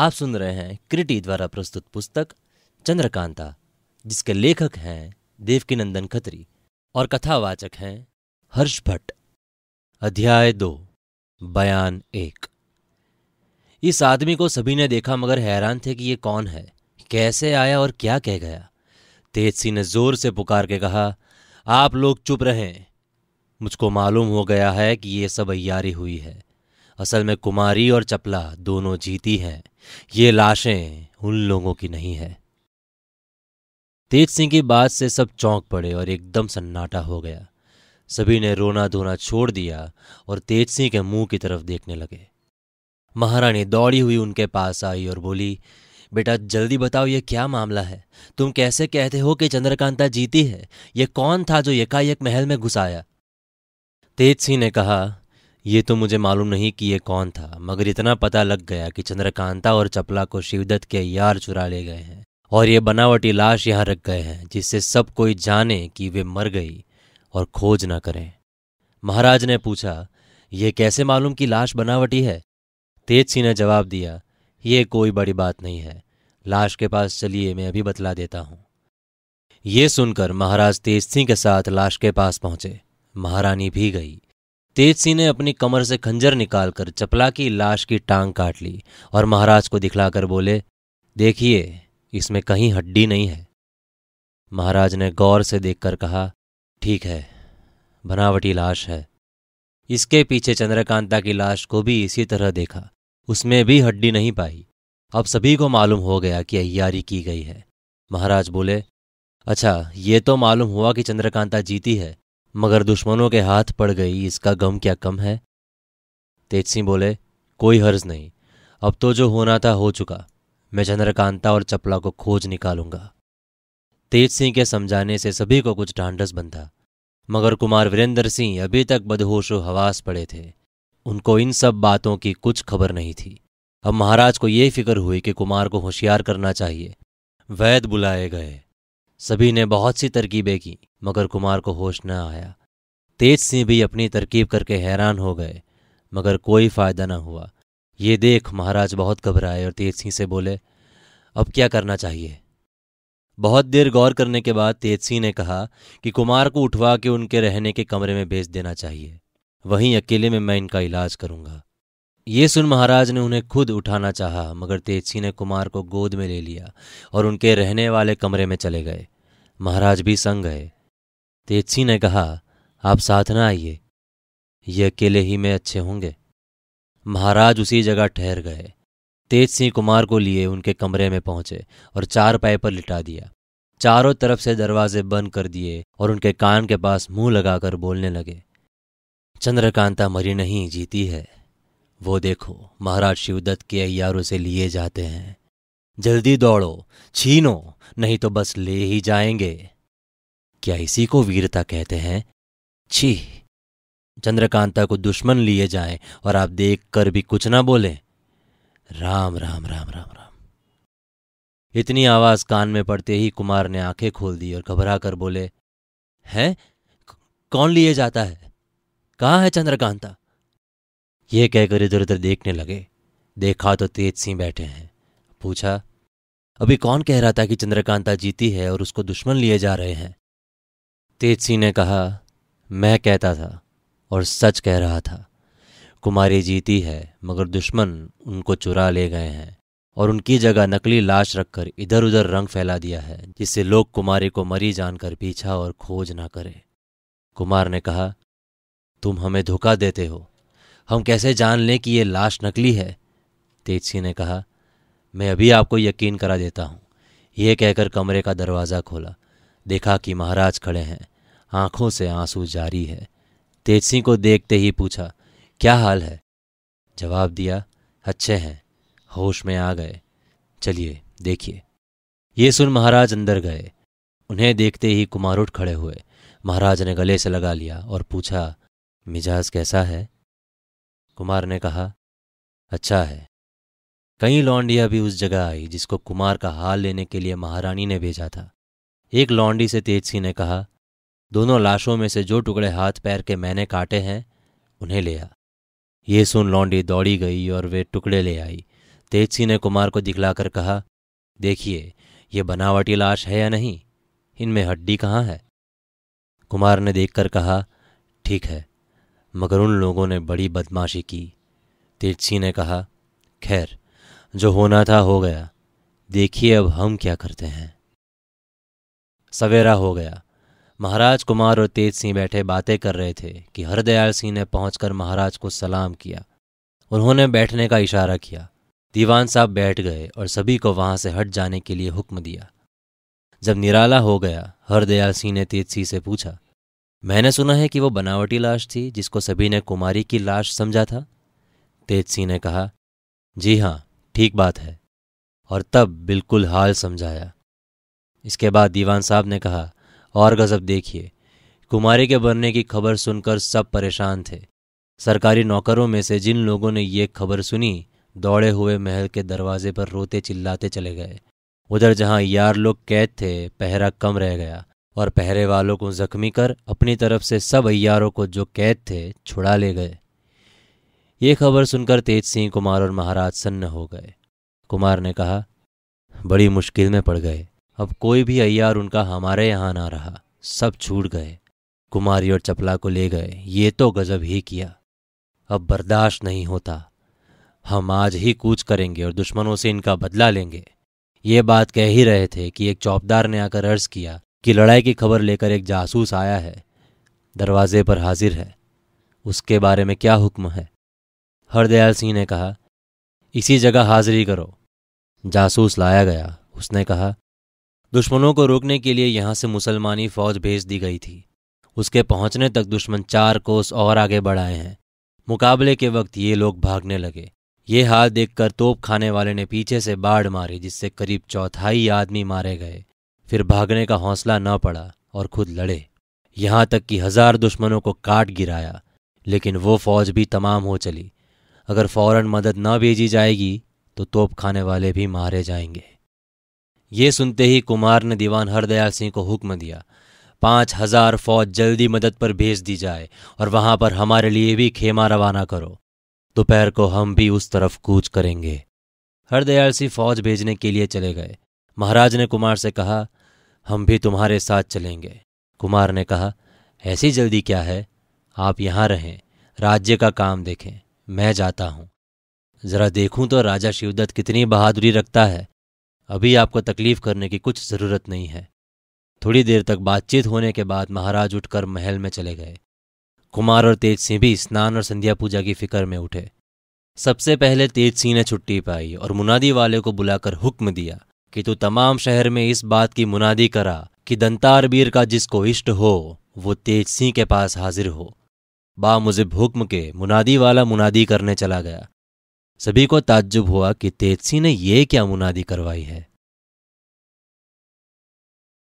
आप सुन रहे हैं क्रिटी द्वारा प्रस्तुत पुस्तक चंद्रकांता जिसके लेखक हैं देवकीनंदन खत्री और कथावाचक हैं हर्ष भट्ट अध्याय दो बयान एक इस आदमी को सभी ने देखा मगर हैरान थे कि ये कौन है कैसे आया और क्या कह गया तेज सिंह ने जोर से पुकार के कहा आप लोग चुप रहें मुझको मालूम हो गया है कि ये सब अयारी हुई है असल में कुमारी और चपला दोनों जीती हैं ये लाशें उन लोगों की नहीं है तेज सिंह की बात से सब चौंक पड़े और एकदम सन्नाटा हो गया सभी ने रोना धोना छोड़ दिया और तेज सिंह के मुंह की तरफ देखने लगे महारानी दौड़ी हुई उनके पास आई और बोली बेटा जल्दी बताओ ये क्या मामला है तुम कैसे कहते हो कि चंद्रकांता जीती है ये कौन था जो एकाएक महल में घुसाया तेज सिंह ने कहा ये तो मुझे मालूम नहीं कि ये कौन था मगर इतना पता लग गया कि चंद्रकांता और चपला को शिवदत्त के यार चुरा ले गए हैं और ये बनावटी लाश यहाँ रख गए हैं जिससे सब कोई जाने कि वे मर गई और खोज ना करें महाराज ने पूछा ये कैसे मालूम कि लाश बनावटी है तेज सिंह ने जवाब दिया ये कोई बड़ी बात नहीं है लाश के पास चलिए मैं अभी बतला देता हूं ये सुनकर महाराज तेज सिंह के साथ लाश के पास पहुंचे महारानी भी गई तेज सिंह ने अपनी कमर से खंजर निकालकर चपला की लाश की टांग काट ली और महाराज को दिखलाकर बोले देखिए इसमें कहीं हड्डी नहीं है महाराज ने गौर से देखकर कहा ठीक है बनावटी लाश है इसके पीछे चंद्रकांता की लाश को भी इसी तरह देखा उसमें भी हड्डी नहीं पाई अब सभी को मालूम हो गया कि अयारी की गई है महाराज बोले अच्छा ये तो मालूम हुआ कि चंद्रकांता जीती है मगर दुश्मनों के हाथ पड़ गई इसका गम क्या कम है तेज सिंह बोले कोई हर्ज नहीं अब तो जो होना था हो चुका मैं चंद्रकांता और चपला को खोज निकालूंगा तेज सिंह के समझाने से सभी को कुछ ढांढस बंधा मगर कुमार वीरेंद्र सिंह अभी तक बदहोशो हवास पड़े थे उनको इन सब बातों की कुछ खबर नहीं थी अब महाराज को ये फिक्र हुई कि कुमार को होशियार करना चाहिए वैद बुलाए गए सभी ने बहुत सी तरकीबें की मगर कुमार को होश न आया तेज सिंह भी अपनी तरकीब करके हैरान हो गए मगर कोई फायदा न हुआ ये देख महाराज बहुत घबराए और तेज सिंह से बोले अब क्या करना चाहिए बहुत देर गौर करने के बाद तेज सिंह ने कहा कि कुमार को उठवा के उनके रहने के कमरे में भेज देना चाहिए वहीं अकेले में मैं इनका इलाज करूंगा ये सुन महाराज ने उन्हें खुद उठाना चाहा मगर तेज सिंह ने कुमार को गोद में ले लिया और उनके रहने वाले कमरे में चले गए महाराज भी संग गए तेजसी ने कहा आप साथ ना आइए ये अकेले ही में अच्छे होंगे महाराज उसी जगह ठहर गए तेज सिंह कुमार को लिए उनके कमरे में पहुंचे और चार पाए पर लिटा दिया चारों तरफ से दरवाजे बंद कर दिए और उनके कान के पास मुंह लगाकर बोलने लगे चंद्रकांता मरी नहीं जीती है वो देखो महाराज शिवदत्त के अयारों से लिए जाते हैं जल्दी दौड़ो छीनो नहीं तो बस ले ही जाएंगे क्या इसी को वीरता कहते हैं छी चंद्रकांता को दुश्मन लिए जाए और आप देख कर भी कुछ ना बोले राम राम राम राम राम इतनी आवाज कान में पड़ते ही कुमार ने आंखें खोल दी और घबरा कर बोले हैं कौन लिए जाता है कहाँ है चंद्रकांता ये कहकर इधर उधर देखने लगे देखा तो तेज सिंह बैठे हैं पूछा अभी कौन कह रहा था कि चंद्रकांता जीती है और उसको दुश्मन लिए जा रहे हैं तेज सिंह ने कहा मैं कहता था और सच कह रहा था कुमारी जीती है मगर दुश्मन उनको चुरा ले गए हैं और उनकी जगह नकली लाश रखकर इधर उधर रंग फैला दिया है जिससे लोग कुमारी को मरी जानकर पीछा और खोज ना करें कुमार ने कहा तुम हमें धोखा देते हो हम कैसे जान लें कि ये लाश नकली है तेज सिंह ने कहा मैं अभी आपको यकीन करा देता हूँ यह कहकर कमरे का दरवाज़ा खोला देखा कि महाराज खड़े हैं आंखों से आंसू जारी है तेज सिंह को देखते ही पूछा क्या हाल है जवाब दिया अच्छे हैं होश में आ गए चलिए देखिए ये सुन महाराज अंदर गए उन्हें देखते ही कुमार उठ खड़े हुए महाराज ने गले से लगा लिया और पूछा मिजाज कैसा है कुमार ने कहा अच्छा है कई लौंडिया भी उस जगह आई जिसको कुमार का हाल लेने के लिए महारानी ने भेजा था एक लौंडी से तेज सिंह ने कहा दोनों लाशों में से जो टुकड़े हाथ पैर के मैंने काटे हैं उन्हें लिया ये सुन लौंडी दौड़ी गई और वे टुकड़े ले आई तेज सिंह ने कुमार को दिखलाकर कहा देखिए ये बनावटी लाश है या नहीं इनमें हड्डी कहाँ है कुमार ने देखकर कहा ठीक है मगर उन लोगों ने बड़ी बदमाशी की तेजसी ने कहा खैर जो होना था हो गया देखिए अब हम क्या करते हैं सवेरा हो गया महाराज कुमार और तेज सिंह बैठे बातें कर रहे थे कि हरदयाल सिंह ने पहुंचकर महाराज को सलाम किया उन्होंने बैठने का इशारा किया दीवान साहब बैठ गए और सभी को वहां से हट जाने के लिए हुक्म दिया जब निराला हो गया हरदयाल सिंह ने तेज सिंह से पूछा मैंने सुना है कि वो बनावटी लाश थी जिसको सभी ने कुमारी की लाश समझा था तेज सिंह ने कहा जी हाँ ठीक बात है और तब बिल्कुल हाल समझाया इसके बाद दीवान साहब ने कहा और गजब देखिए कुमारी के बनने की खबर सुनकर सब परेशान थे सरकारी नौकरों में से जिन लोगों ने ये खबर सुनी दौड़े हुए महल के दरवाजे पर रोते चिल्लाते चले गए उधर जहां यार लोग कैद थे पहरा कम रह गया और पहरे वालों को जख्मी कर अपनी तरफ से सब अयारों को जो कैद थे छुड़ा ले गए ये खबर सुनकर तेज सिंह कुमार और महाराज सन्न हो गए कुमार ने कहा बड़ी मुश्किल में पड़ गए अब कोई भी अयार उनका हमारे यहां ना रहा सब छूट गए कुमारी और चपला को ले गए ये तो गजब ही किया अब बर्दाश्त नहीं होता हम आज ही कूच करेंगे और दुश्मनों से इनका बदला लेंगे ये बात कह ही रहे थे कि एक चौबदार ने आकर अर्ज किया कि लड़ाई की खबर लेकर एक जासूस आया है दरवाजे पर हाजिर है उसके बारे में क्या हुक्म है हरदयाल सिंह ने कहा इसी जगह हाजिरी करो जासूस लाया गया उसने कहा दुश्मनों को रोकने के लिए यहां से मुसलमानी फौज भेज दी गई थी उसके पहुंचने तक दुश्मन चार कोस और आगे बढ़ाए हैं मुकाबले के वक्त ये लोग भागने लगे ये हाल देखकर तोप खाने वाले ने पीछे से बाढ़ मारी जिससे करीब चौथाई आदमी मारे गए फिर भागने का हौसला न पड़ा और खुद लड़े यहां तक कि हजार दुश्मनों को काट गिराया लेकिन वो फौज भी तमाम हो चली अगर फौरन मदद न भेजी जाएगी तो तोप खाने वाले भी मारे जाएंगे ये सुनते ही कुमार ने दीवान हरदयाल सिंह को हुक्म दिया पाँच हजार फौज जल्दी मदद पर भेज दी जाए और वहां पर हमारे लिए भी खेमा रवाना करो दोपहर को हम भी उस तरफ कूच करेंगे हरदयाल सिंह फौज भेजने के लिए चले गए महाराज ने कुमार से कहा हम भी तुम्हारे साथ चलेंगे कुमार ने कहा ऐसी जल्दी क्या है आप यहाँ रहें राज्य का काम देखें मैं जाता हूँ जरा देखूं तो राजा शिवदत्त कितनी बहादुरी रखता है अभी आपको तकलीफ करने की कुछ ज़रूरत नहीं है थोड़ी देर तक बातचीत होने के बाद महाराज उठकर महल में चले गए कुमार और तेज सिंह भी स्नान और संध्या पूजा की फिक्र में उठे सबसे पहले तेज सिंह ने छुट्टी पाई और मुनादी वाले को बुलाकर हुक्म दिया कि तू तमाम शहर में इस बात की मुनादी करा कि दंतारबीर का जिसको इष्ट हो वो तेज सिंह के पास हाजिर हो बामुजिब हुक्म के मुनादी वाला मुनादी करने चला गया सभी को ताज्जुब हुआ कि तेजसी ने यह क्या मुनादी करवाई है